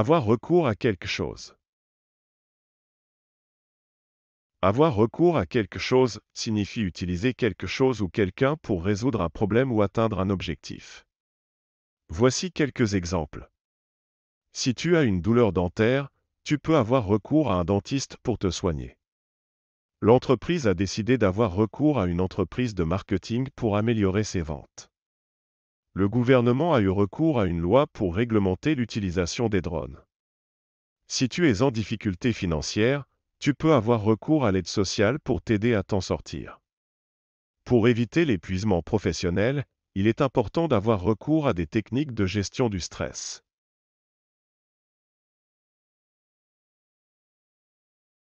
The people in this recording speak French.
Avoir recours à quelque chose. Avoir recours à quelque chose signifie utiliser quelque chose ou quelqu'un pour résoudre un problème ou atteindre un objectif. Voici quelques exemples. Si tu as une douleur dentaire, tu peux avoir recours à un dentiste pour te soigner. L'entreprise a décidé d'avoir recours à une entreprise de marketing pour améliorer ses ventes le gouvernement a eu recours à une loi pour réglementer l'utilisation des drones. Si tu es en difficulté financière, tu peux avoir recours à l'aide sociale pour t'aider à t'en sortir. Pour éviter l'épuisement professionnel, il est important d'avoir recours à des techniques de gestion du stress.